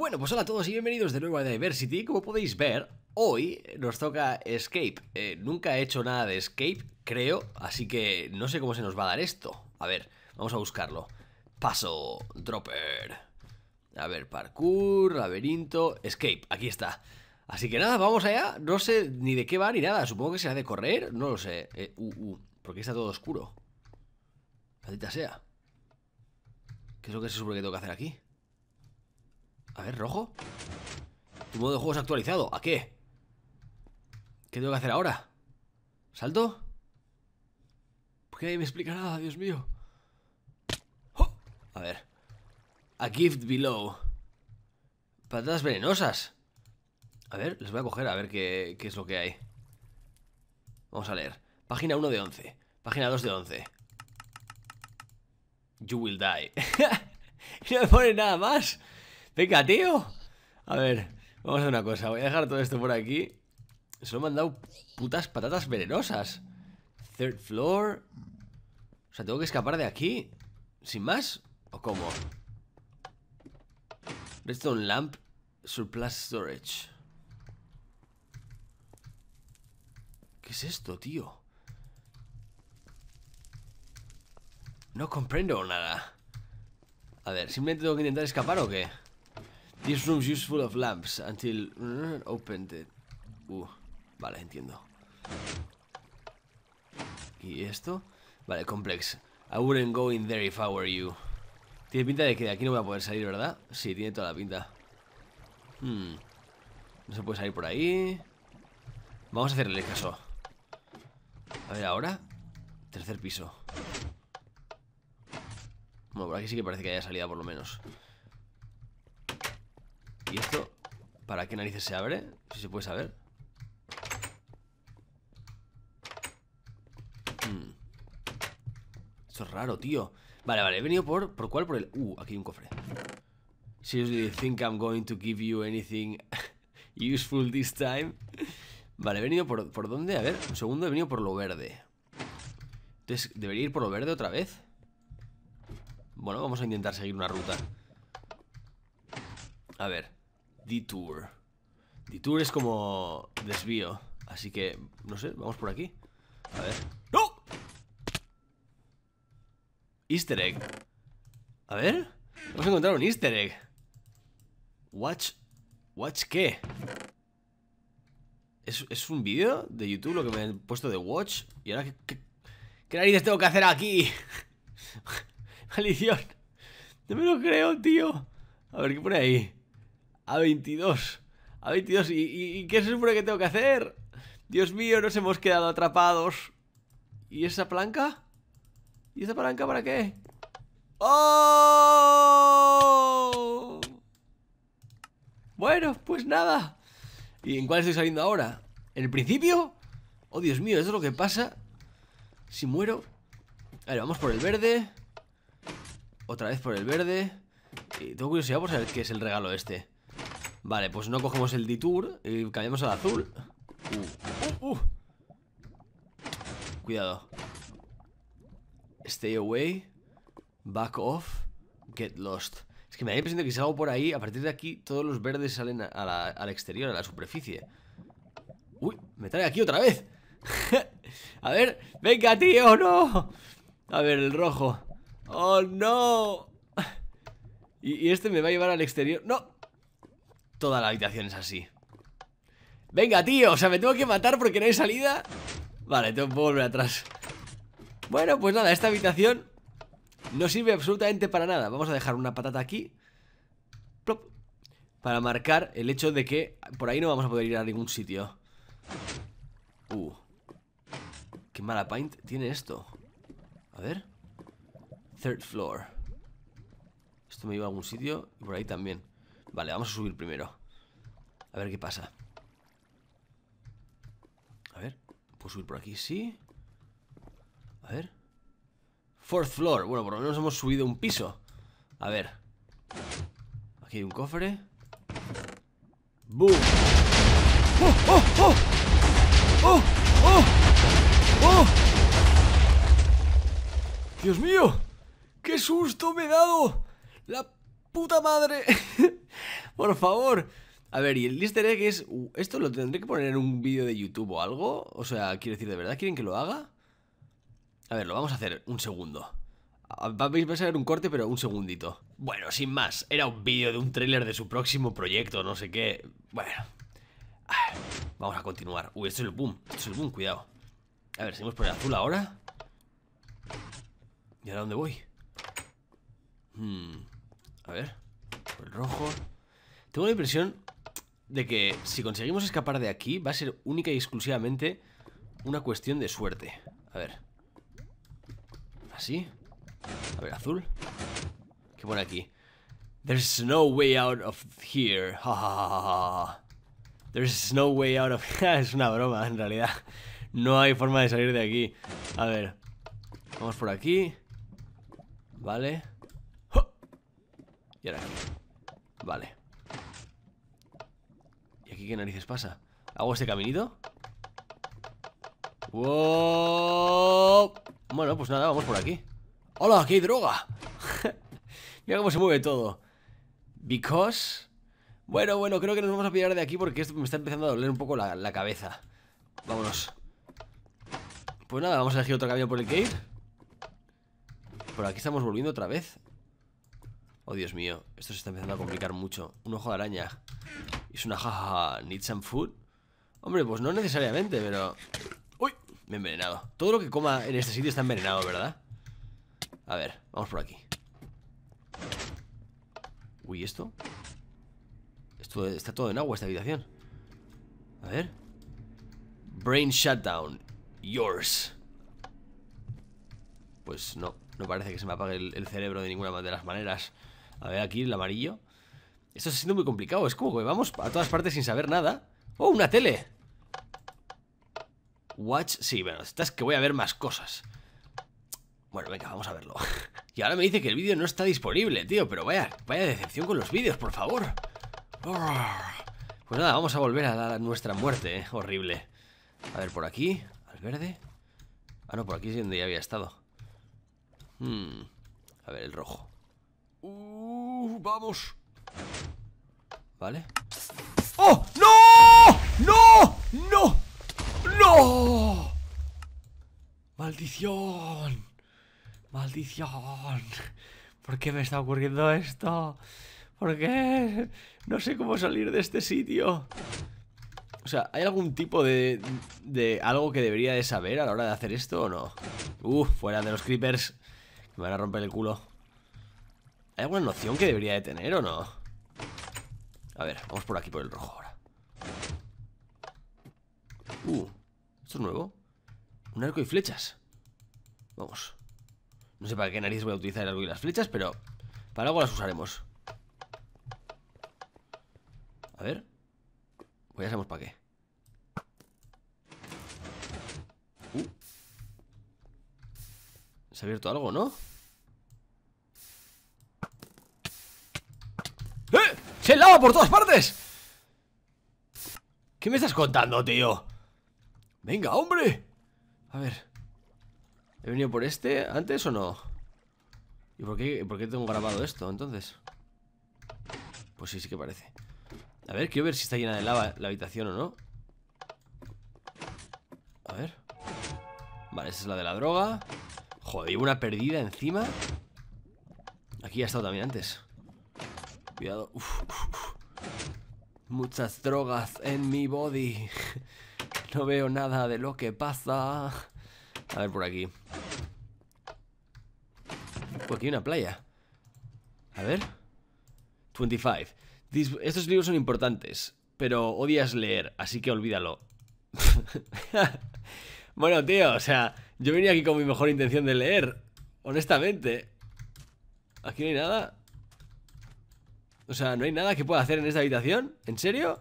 Bueno, pues hola a todos y bienvenidos de nuevo a Diversity. Como podéis ver, hoy nos toca Escape. Eh, nunca he hecho nada de Escape, creo, así que no sé cómo se nos va a dar esto. A ver, vamos a buscarlo. Paso, dropper. A ver, parkour, laberinto, escape, aquí está. Así que nada, vamos allá. No sé ni de qué va ni nada. Supongo que será de correr, no lo sé. Eh, uh, uh, porque está todo oscuro. Maldita sea. ¿Qué es lo que se supone que tengo que hacer aquí? A ver, rojo. Tu modo de juego es actualizado. ¿A qué? ¿Qué tengo que hacer ahora? ¿Salto? ¿Por qué nadie me explica nada? Dios mío. ¡Oh! A ver. A gift below. Patatas venenosas. A ver, les voy a coger a ver qué, qué es lo que hay. Vamos a leer. Página 1 de 11. Página 2 de 11. You will die. no me pone nada más. Venga, tío. A ver, vamos a una cosa. Voy a dejar todo esto por aquí. Se lo han dado putas patatas venenosas. Third floor. O sea, tengo que escapar de aquí. ¿Sin más? ¿O cómo? Redstone Lamp Surplus Storage. ¿Qué es esto, tío? No comprendo nada. A ver, ¿simplemente tengo que intentar escapar o qué? This room's useful full of lamps until mm, opened it. Uh, vale, entiendo. ¿Y esto? Vale, complex. I wouldn't go in there if I were you. Tiene pinta de que de aquí no voy a poder salir, ¿verdad? Sí, tiene toda la pinta. Hmm. No se puede salir por ahí. Vamos a hacerle caso. A ver, ahora. Tercer piso. Bueno, por aquí sí que parece que haya salida por lo menos. ¿Y esto? ¿Para qué narices se abre? Si se puede saber. Hmm. Esto es raro, tío. Vale, vale, he venido por... ¿Por cuál? Por el... Uh, aquí hay un cofre. Seriously, you think I'm going to give you anything useful this time? Vale, he venido por... ¿Por dónde? A ver, un segundo, he venido por lo verde. Entonces, ¿debería ir por lo verde otra vez? Bueno, vamos a intentar seguir una ruta. A ver. Detour. Detour es como desvío. Así que, no sé, vamos por aquí. A ver. ¡No! Easter egg. A ver. Vamos a encontrar un easter egg. Watch. ¿Watch qué? ¿Es, un vídeo de YouTube lo que me han puesto de watch? ¿Y ahora qué, qué, narices tengo que hacer aquí? Maldición. No me lo creo, tío. A ver, ¿qué pone ahí? a 22. A 22. ¿Y, qué se supone que tengo que hacer? Dios mío, nos hemos quedado atrapados. ¿Y esa planca? ¿Y esa palanca para qué? ¡Oh! Bueno, pues nada. ¿Y en cuál estoy saliendo ahora? ¿En el principio? Oh, Dios mío, eso es lo que pasa Si muero A ver, vamos por el verde Otra vez por el verde y eh, Tengo curiosidad por saber qué es el regalo este Vale, pues no cogemos el detour y cambiamos al azul. Uh, uh, uh. Cuidado. Stay away. Back off. Get lost. Es que me da la que si hago por ahí, a partir de aquí, todos los verdes salen al exterior, a la superficie. Uy, me trae aquí otra vez. a ver, venga, tío, no. A ver, el rojo. Oh, no. y este me va a llevar al exterior. No, Toda la habitación es así Venga, tío, o sea, me tengo que matar porque no hay salida Vale, tengo que volver atrás Bueno, pues nada, esta habitación No sirve absolutamente para nada Vamos a dejar una patata aquí Para marcar el hecho de que Por ahí no vamos a poder ir a ningún sitio Uh Qué mala paint tiene esto A ver Third floor Esto me lleva a algún sitio Y por ahí también Vale, vamos a subir primero a ver qué pasa. A ver, ¿puedo subir por aquí? Sí. A ver. Fourth floor. Bueno, por lo menos hemos subido un piso. A ver. Aquí hay un cofre. ¡Boom! ¡Oh, oh, oh! ¡Oh, oh! ¡Oh! ¡Dios mío! ¡Qué susto me he dado! ¡La puta madre! por favor. A ver, y el easter egg es... ¿Esto lo tendré que poner en un vídeo de YouTube o algo? O sea, quiero decir, ¿de verdad quieren que lo haga? A ver, lo vamos a hacer un segundo. Va a ser un corte, pero un segundito. Bueno, sin más, era un vídeo de un tráiler de su próximo proyecto, no sé qué. Bueno. vamos a continuar. Uy, esto es el boom. Esto es el boom, cuidado. A ver, seguimos por el azul ahora. ¿Y ahora dónde voy? Hmm, a ver. Por el rojo. Tengo la impresión de que si conseguimos escapar de aquí va a ser única y exclusivamente una cuestión de suerte. A ver. Así. A ver, azul. ¿Qué pone aquí? There's no way out of here. There's no way out of... here es una broma, en realidad. No hay forma de salir de aquí. A ver. Vamos por aquí. Vale. Y ahora Vale qué narices pasa? ¿Hago este caminito? Bueno, pues nada, vamos por aquí ¡Hola! ¡Aquí hay droga! Mira cómo se mueve todo Because... Bueno, bueno, creo que nos vamos a pillar de aquí porque esto me está empezando a doler un poco la, cabeza Vámonos Pues nada, vamos a elegir otro camino por el que Por aquí estamos volviendo otra vez Oh, Dios mío, esto se está empezando a complicar mucho Un ojo de araña es una jaja, ¿need some food? Hombre, pues no necesariamente, pero... ¡Uy! Me he envenenado. Todo lo que coma en este sitio está envenenado, ¿verdad? A ver, vamos por aquí. Uy, ¿esto? Esto está todo en agua, esta habitación. A ver. Brain Shutdown. Yours. Pues no, no parece que se me apague el cerebro de ninguna de las maneras. A ver, aquí el amarillo. Esto está siendo muy complicado. Es como que vamos a todas partes sin saber nada. ¡Oh, una tele! Watch. Sí, bueno, esta es que voy a ver más cosas. Bueno, venga, vamos a verlo. Y ahora me dice que el vídeo no está disponible, tío. Pero vaya, vaya decepción con los vídeos, por favor. Pues nada, vamos a volver a dar nuestra muerte, eh. horrible. A ver, por aquí, al verde. Ah, no, por aquí es donde ya había estado. Hmm, a ver, el rojo. Uh, vamos. ¿Vale? ¡Oh! ¡No! ¡No! ¡No! ¡No! ¡Maldición! ¡Maldición! ¿Por qué me está ocurriendo esto? ¿Por qué? No sé cómo salir de este sitio. O sea, ¿hay algún tipo de, de algo que debería de saber a la hora de hacer esto o no? Uf, fuera de los creepers. me van a romper el culo. ¿Hay alguna noción que debería de tener o no? A ver, vamos por aquí por el rojo ahora. Uh, ¿esto es nuevo? Un arco y flechas. Vamos. No sé para qué nariz voy a utilizar el arco y las flechas, pero para algo las usaremos. A ver. Pues ya sabemos para qué. Uh. ¿Se ha abierto algo, no? ¡Se lava por todas partes! ¿Qué me estás contando, tío? Venga, hombre A ver ¿He venido por este antes o no? ¿Y por qué, por tengo grabado esto, entonces? Pues sí, sí que parece A ver, quiero ver si está llena de lava la habitación o no A ver Vale, esa es la de la droga Joder, llevo una perdida encima Aquí ha estado también antes Cuidado Uf. Muchas drogas en mi body. No veo nada de lo que pasa. A ver por aquí. aquí hay una playa. A ver. 25. estos libros son importantes, pero odias leer, así que olvídalo. bueno, tío, o sea, yo venía aquí con mi mejor intención de leer. Honestamente. ¿Aquí no hay nada? O sea, ¿no hay nada que pueda hacer en esta habitación? ¿En serio?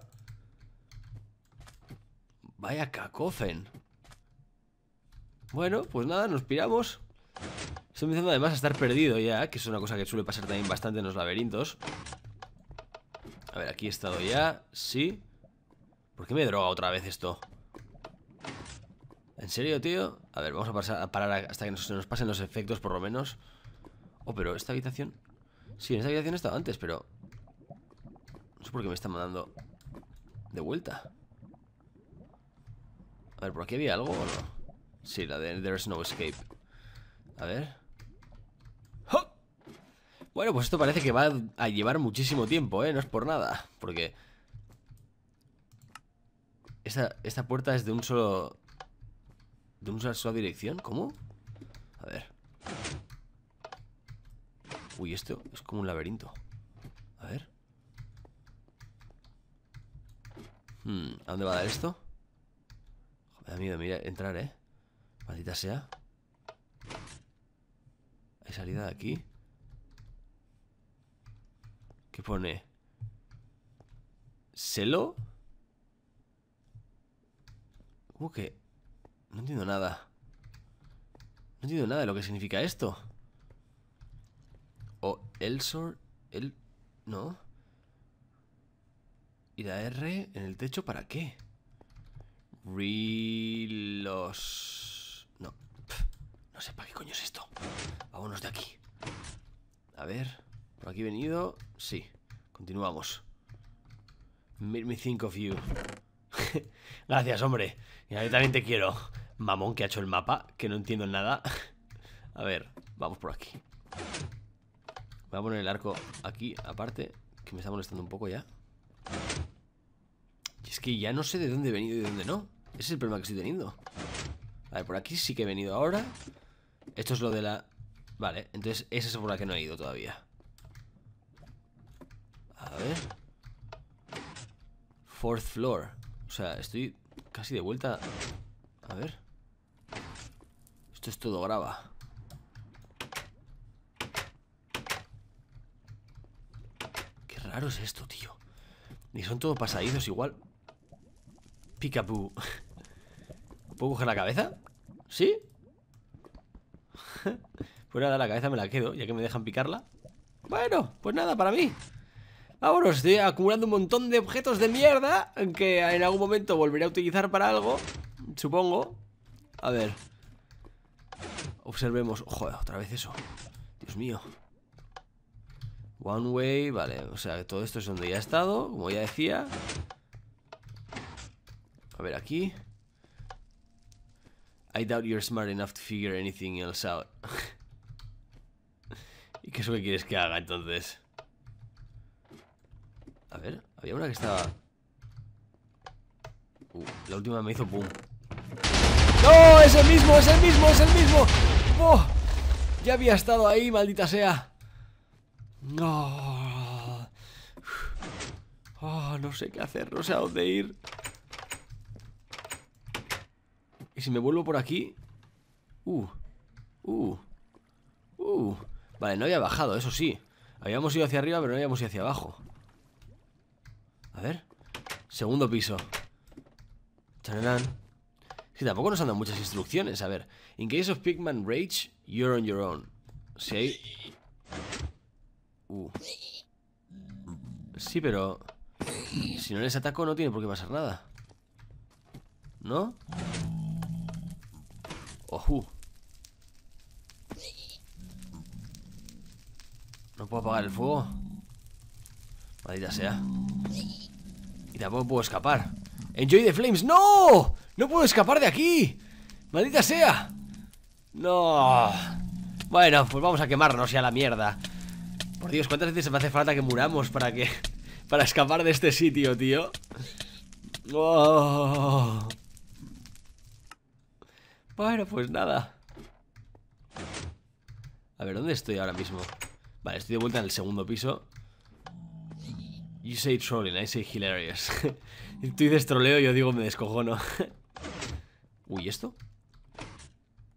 Vaya cacofen Bueno, pues nada, nos piramos Estoy empezando además a estar perdido ya Que es una cosa que suele pasar también bastante en los laberintos A ver, aquí he estado ya Sí ¿Por qué me droga otra vez esto? ¿En serio, tío? A ver, vamos a, pasar, a parar hasta que nos, nos pasen los efectos por lo menos Oh, pero esta habitación... Sí, en esta habitación he estado antes, pero... No sé por qué me está mandando de vuelta. A ver, ¿por aquí había algo o no? Sí, la de There's No Escape. A ver. ¡Oh! Bueno, pues esto parece que va a llevar muchísimo tiempo, ¿eh? No es por nada. Porque... Esta, esta puerta es de un solo... ¿De una sola dirección? ¿Cómo? A ver. Uy, esto es como un laberinto. Mm, ¿A dónde va a dar esto? Joder, da mira, entrar, ¿eh? Maldita sea. ¿Hay salida de aquí? ¿Qué pone? ¿Selo? ¿Cómo que? No entiendo nada. No entiendo nada de lo que significa esto. O Elsor... El... ¿No? ¿Y la R en el techo para qué? los No. no sé para qué coño es esto. Vámonos de aquí. A ver. ¿Por aquí he venido? Sí. Continuamos. make me think of you. Gracias, hombre. Y a también te quiero. Mamón que ha hecho el mapa, que no entiendo nada. a ver, vamos por aquí. Voy a poner el arco aquí, aparte, que me está molestando un poco ya es que ya no sé de dónde he venido y de dónde no. Ese es el problema que estoy teniendo. A ver, por aquí sí que he venido ahora. Esto es lo de la... Vale, entonces esa es por la que no he ido todavía. A ver. Fourth floor. O sea, estoy casi de vuelta. A ver. Esto es todo grava. Qué raro es esto, tío. Y son todos pasadizos igual. Picapoo. ¿Puedo coger la cabeza? ¿Sí? pues de la cabeza me la quedo, ya que me dejan picarla. Bueno, pues nada, para mí. Vámonos, estoy acumulando un montón de objetos de mierda que en algún momento volveré a utilizar para algo, supongo. A ver. Observemos. Joder, otra vez eso. Dios mío. One way, vale, o sea, todo esto es donde ya he estado, como ya decía. A ver, aquí. I doubt you're smart enough to figure anything else out. ¿Y qué es lo que quieres que haga entonces? A ver, había una que estaba... Uh, la última me hizo boom. ¡No! ¡Es el mismo! ¡Es el mismo! ¡Es el mismo! ¡Oh! Ya había estado ahí, maldita sea. No. Ah, no sé qué hacer, no sé a dónde ir si me vuelvo por aquí... Uh, uh, uh. Vale, no había bajado, eso sí. Habíamos ido hacia arriba, pero no habíamos ido hacia abajo. A ver. Segundo piso. si Si tampoco nos han dado muchas instrucciones. A ver. In case of Pigman Rage, you're on your own. Si hay... Uh. Sí, pero... Si no les ataco no tiene por qué pasar nada. ¿No? No puedo apagar el fuego. Maldita sea. Y tampoco puedo escapar. Enjoy the flames. ¡No! No puedo escapar de aquí. Maldita sea. No. Bueno, pues vamos a quemarnos ya la mierda. Por Dios, ¿cuántas veces me hace falta que muramos para que... Para escapar de este sitio, tío. Oh. Bueno, pues nada A ver, ¿dónde estoy ahora mismo? Vale, estoy de vuelta en el segundo piso You say trolling, I say hilarious Tú dices troleo, yo digo me descojono Uy, ¿esto?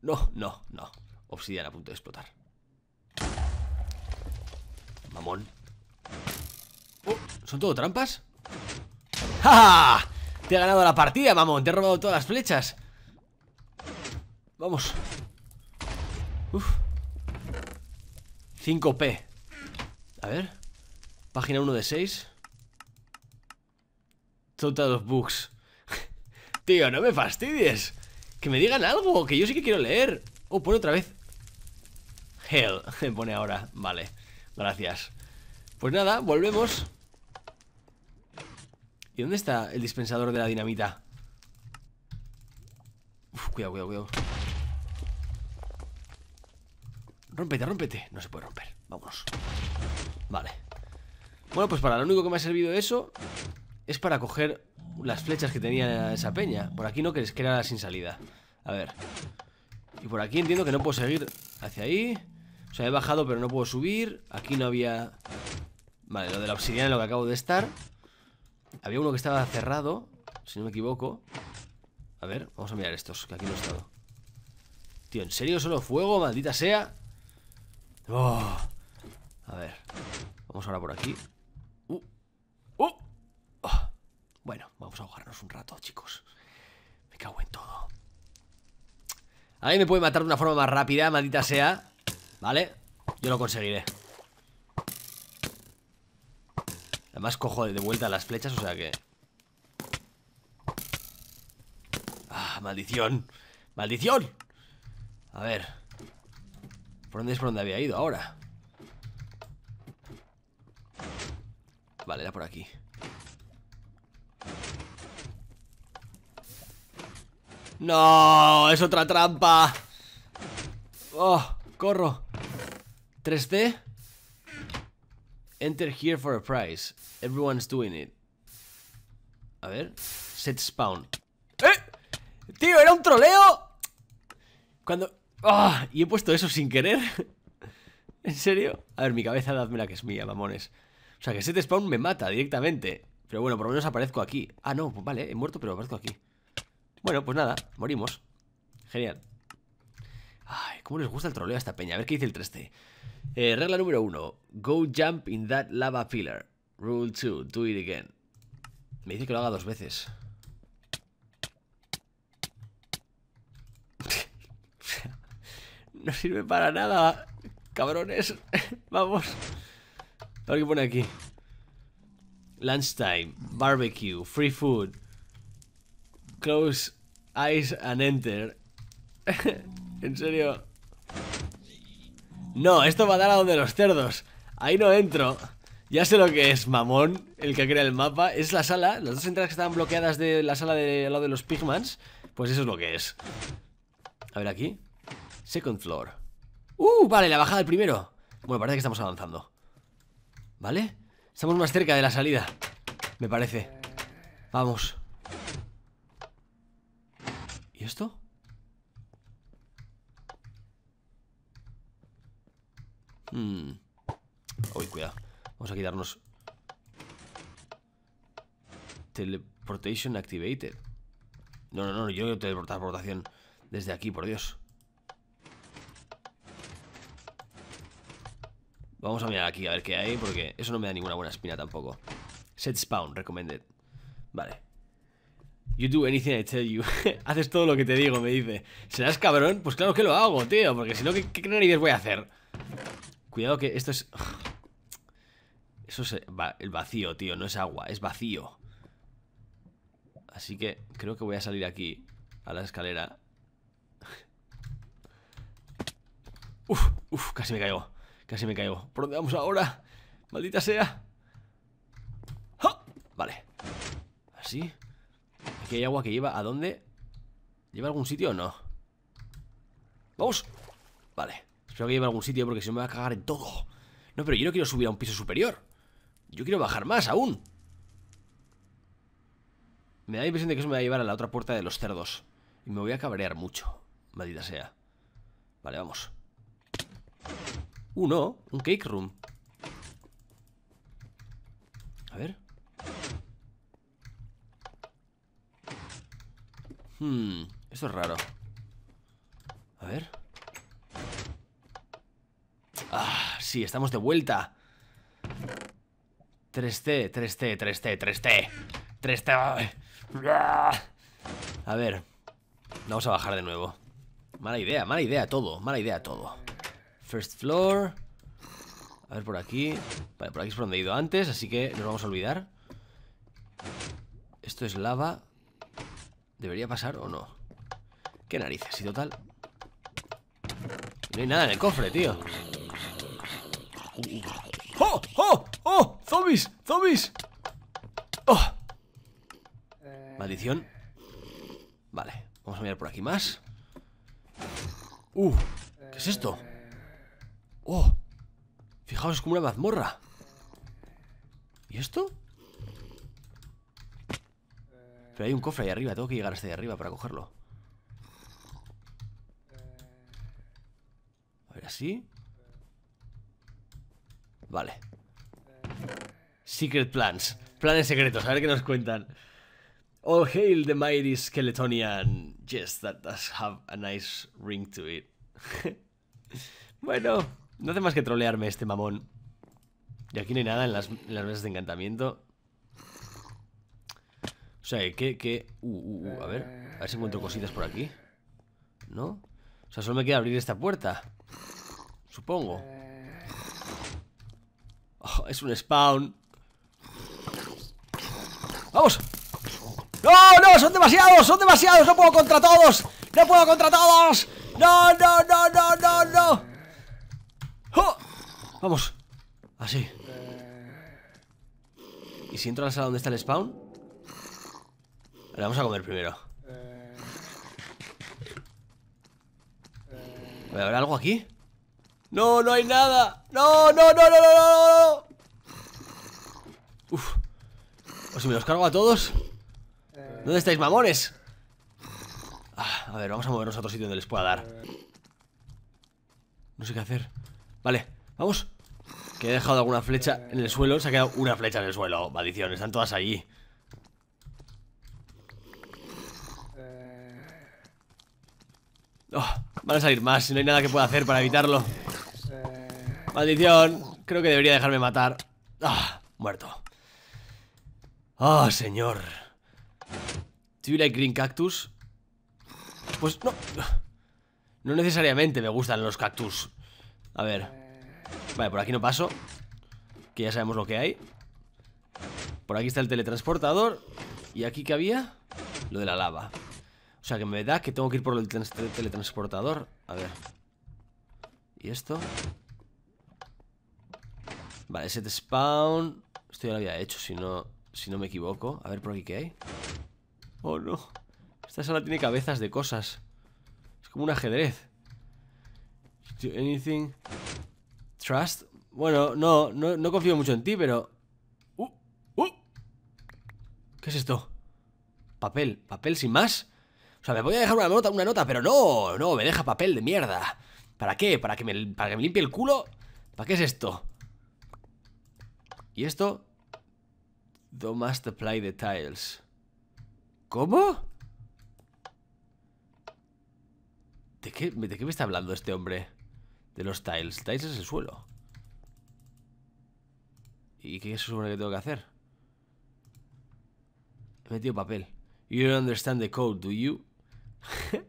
No, no, no Obsidian a punto de explotar Mamón oh, ¿Son todo trampas? ¡Ja, ja! Te he ganado la partida, mamón Te he robado todas las flechas Vamos. Uf. 5P. A ver. Página 1 de 6. Total of Books. Tío, no me fastidies. Que me digan algo, que yo sí que quiero leer. Oh, pone otra vez. Hell, Se pone ahora. Vale, gracias. Pues nada, volvemos. ¿Y dónde está el dispensador de la dinamita? Uf, cuidado, cuidado, cuidado. Rómpete, rómpete. No se puede romper. Vámonos. Vale. Bueno, pues para lo único que me ha servido eso es para coger las flechas que tenía esa peña. Por aquí no, que que era sin salida. A ver. Y por aquí entiendo que no puedo seguir hacia ahí. O sea, he bajado, pero no puedo subir. Aquí no había... Vale, lo de la obsidiana en lo que acabo de estar. Había uno que estaba cerrado, si no me equivoco. A ver, vamos a mirar estos, que aquí no he estado. Tío, ¿en serio solo fuego? Maldita sea. Oh. A ver. Vamos ahora por aquí. Uh. Uh. Bueno, vamos a ahogarnos un rato, chicos. Me cago en todo. A me puede matar de una forma más rápida, maldita sea. ¿Vale? Yo lo conseguiré. Además cojo de vuelta las flechas, o sea que... Ah, maldición! ¡Maldición! A ver... Por dónde es por dónde había ido ahora. Vale, era por aquí. ¡No! ¡Es otra trampa! ¡Oh! ¡Corro! 3D Enter here for a prize Everyone's doing it A ver Set spawn ¡Eh! ¡Tío! ¡Era un troleo! Cuando... ¡Ah! Y he puesto eso sin querer. ¿En serio? A ver, mi cabeza, dadmela que es mía, mamones. O sea, que ese spawn me mata directamente. Pero bueno, por lo menos aparezco aquí. Ah, no, pues vale, he muerto, pero aparezco aquí. Bueno, pues nada, morimos. Genial. Ay, cómo les gusta el troleo a esta peña. A ver qué dice el 3D. Eh, regla número 1. Go jump in that lava pillar. Rule 2. Do it again. Me dice que lo haga dos veces. No sirve para nada, cabrones. Vamos. A ver qué pone aquí. Lunchtime, barbecue, free food. Close eyes and enter. en serio. No, esto va a dar a donde los cerdos. Ahí no entro. Ya sé lo que es, mamón, el que crea el mapa. Es la sala, las dos entradas que estaban bloqueadas de la sala de lado de los pigmans. Pues eso es lo que es. A ver aquí. Second floor Uh, vale, la bajada del primero Bueno, parece que estamos avanzando ¿Vale? Estamos más cerca de la salida Me parece Vamos ¿Y esto? Hmm. Uy, cuidado Vamos a quitarnos Teleportation activated No, no, no, yo teleportación desde aquí, por Dios Vamos a mirar aquí a ver qué hay, porque eso no me da ninguna buena espina tampoco. Set spawn, recommended. Vale. You do anything I tell you. Haces todo lo que te digo, me dice. ¿Serás cabrón? Pues claro que lo hago, tío, porque si no, ¿qué, qué narices voy a hacer? Cuidado que esto es... Eso es el vacío, tío, no es agua, es vacío. Así que creo que voy a salir aquí, a la escalera. Uf, uf, casi me caigo. Casi me caigo. ¿Por dónde vamos ahora? Maldita sea. Vale. Así. Aquí hay agua que lleva. ¿A dónde? ¿Lleva a algún sitio o no? ¡Vamos! Vale. Espero que lleve a algún sitio porque si no me va a cagar en todo. No, pero yo no quiero subir a un piso superior. Yo quiero bajar más aún. Me da la impresión de que eso me va a llevar a la otra puerta de los cerdos. Y me voy a cabrear mucho. Maldita sea. Vale, vamos. ¡Uno! un cake room A ver Hmm, eso es raro A ver Ah, sí, estamos de vuelta 3T, 3T, 3T, 3T 3T A ver Vamos a bajar de nuevo Mala idea, mala idea todo, mala idea todo First floor. A ver por aquí. Vale, por aquí es por donde he ido antes, así que nos vamos a olvidar. Esto es lava. ¿Debería pasar o no? ¿Qué narices? Y total. No hay nada en el cofre, tío. ¡Oh! ¡Oh! ¡Oh! ¡Zombies! ¡Zombies! ¡Oh! Eh. Maldición. Vale, vamos a mirar por aquí más. ¡Uh! ¿Qué es esto? ¡Oh! Fijaos, es como una mazmorra. ¿Y esto? Pero hay un cofre ahí arriba, tengo que llegar hasta ahí arriba para cogerlo. A ver, así. Vale. Secret plans. Planes secretos, a ver qué nos cuentan. Oh, hail the mighty Skeletonian. Yes, that does have a nice ring to it. bueno. No hace más que trolearme este mamón. Y aquí no hay nada en las, mesas de encantamiento. O sea, que... que uh, uh, uh, a ver. A ver si encuentro cositas por aquí. ¿No? O sea, solo me queda abrir esta puerta. Supongo. Oh, es un spawn. ¡Vamos! ¡No, no! ¡Son demasiados! ¡Son demasiados! ¡No puedo contra todos! ¡No puedo contra todos! ¡No, no, no, no, no! Vamos. Así. ¿Y si entro a la sala donde está el spawn? Vale, vamos a comer primero. ¿Habrá algo aquí? ¡No, no hay nada! ¡No, no, no, no, no, no! Uf. O pues si me los cargo a todos. ¿Dónde estáis, mamones? Ah, a ver, vamos a movernos a otro sitio donde les pueda dar. No sé qué hacer. Vale, vamos. Que he dejado alguna flecha en el suelo Se ha quedado una flecha en el suelo Maldición, están todas allí oh, Van a salir más No hay nada que pueda hacer para evitarlo Maldición Creo que debería dejarme matar ah, muerto Ah, oh, señor ¿Tú green cactus? Pues no No necesariamente me gustan los cactus A ver Vale, por aquí no paso Que ya sabemos lo que hay Por aquí está el teletransportador Y aquí que había Lo de la lava O sea que me da que tengo que ir por el teletransportador A ver ¿Y esto? Vale, set spawn Esto ya lo había hecho, si no, si no me equivoco A ver por aquí qué hay Oh no Esta sala tiene cabezas de cosas Es como un ajedrez Anything Trust. Bueno, no, no, no confío mucho en ti, pero... Uh, uh. ¿Qué es esto? Papel, papel sin más. O sea, me voy a dejar una nota, una nota, pero no, no, me deja papel de mierda. ¿Para qué? ¿Para que me, para que me limpie el culo? ¿Para qué es esto? ¿Y esto? Do must apply the tiles. ¿Cómo? ¿De qué, ¿De qué me está hablando este hombre? de los tiles. Tiles es el suelo. ¿Y qué es eso que tengo que hacer? He metido papel. You don't understand the code, do you?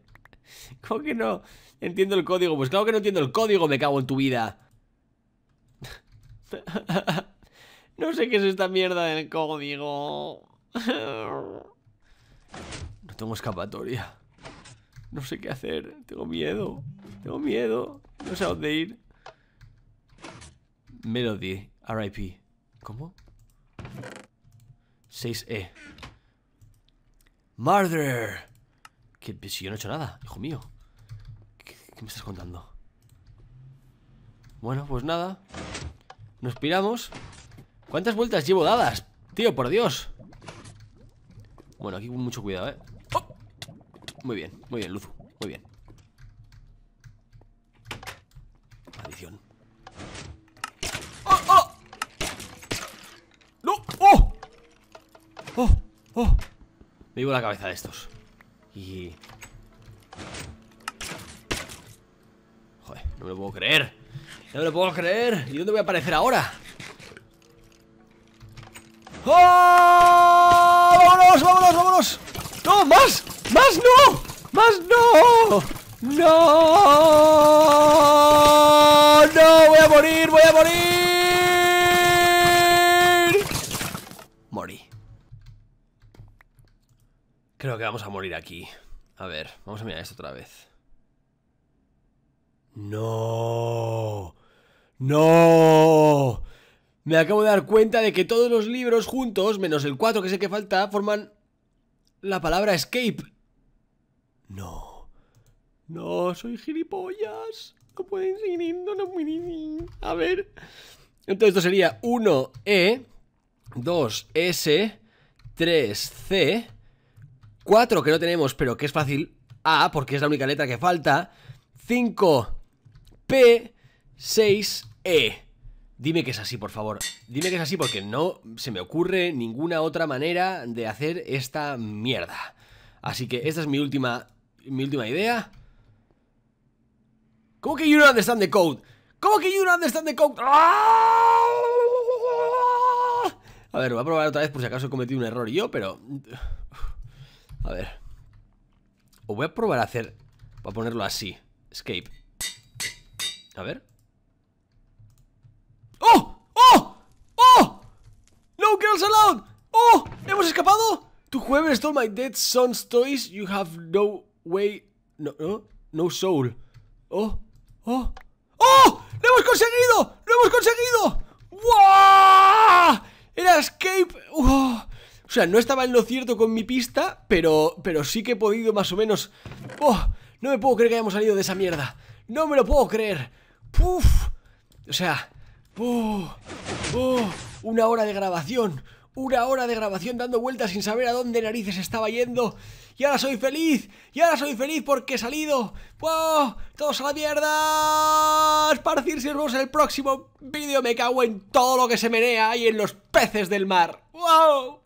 ¿Cómo que no entiendo el código? Pues claro que no entiendo el código, me cago en tu vida. no sé qué es esta mierda del código. no tengo escapatoria. No sé qué hacer. Tengo miedo. Tengo miedo. No sé a dónde ir. Melody, RIP. ¿Cómo? 6E. Murder. ¿Qué? Pues, si yo no he hecho nada, hijo mío. ¿Qué, me estás contando? Bueno, pues nada. Nos piramos. ¿Cuántas vueltas llevo dadas? Tío, por Dios. Bueno, aquí mucho cuidado, ¿eh? Oh. Muy bien, muy bien, Luzu. Muy bien. ¡Oh! ¡Oh! Me llevo la cabeza de estos. Y... Joder, no me lo puedo creer. No me lo puedo creer. ¿Y dónde voy a aparecer ahora? ¡Oh! vámonos, vámonos! ¡No, más! ¡Más no! ¡Más no! ¡No! ¡No! ¡Voy a morir, voy a morir! vamos a morir aquí. A ver, vamos a mirar esto otra vez. ¡No! ¡No! Me acabo de dar cuenta de que todos los libros juntos, menos el 4 que sé que falta, forman la palabra escape. No. No, soy gilipollas. No pueden seguir, no, no A ver. Entonces esto sería 1E, 2S, 3C, 4 que no tenemos, pero que es fácil. A, porque es la única letra que falta. 5, P, 6, E. Dime que es así, por favor. Dime que es así porque no se me ocurre ninguna otra manera de hacer esta mierda. Así que esta es mi última, mi última idea. ¿Cómo que you understand the code? ¿Cómo que you understand the code? ¡Ah! A ver, voy a probar otra vez por si acaso he cometido un error yo, pero... A ver. O voy a probar a hacer... Voy a ponerlo así. Escape. A ver. ¡Oh! ¡Oh! ¡Oh! ¡No girls allowed! ¡Oh! ¿Hemos escapado? Tu jueves stole my dead son's toys, you have no way... No, no, no soul. ¡Oh! ¡Oh! ¡Oh! ¡Lo hemos conseguido! ¡Lo hemos conseguido! ¡Wow! Era escape... Oh. O sea, no estaba en lo cierto con mi pista, pero, pero sí que he podido más o menos... ¡Oh! No me puedo creer que hayamos salido de esa mierda. No me lo puedo creer. ¡Uf! O sea... ¡Uf! ¡oh! ¡Oh! Una hora de grabación. Una hora de grabación dando vueltas sin saber a dónde narices estaba yendo. Y ahora soy feliz. Y ahora soy feliz porque he salido. ¡Wow! ¡Todos a la mierda! Esparcirse vemos en el próximo vídeo. Me cago en todo lo que se menea y en los peces del mar. ¡Wow!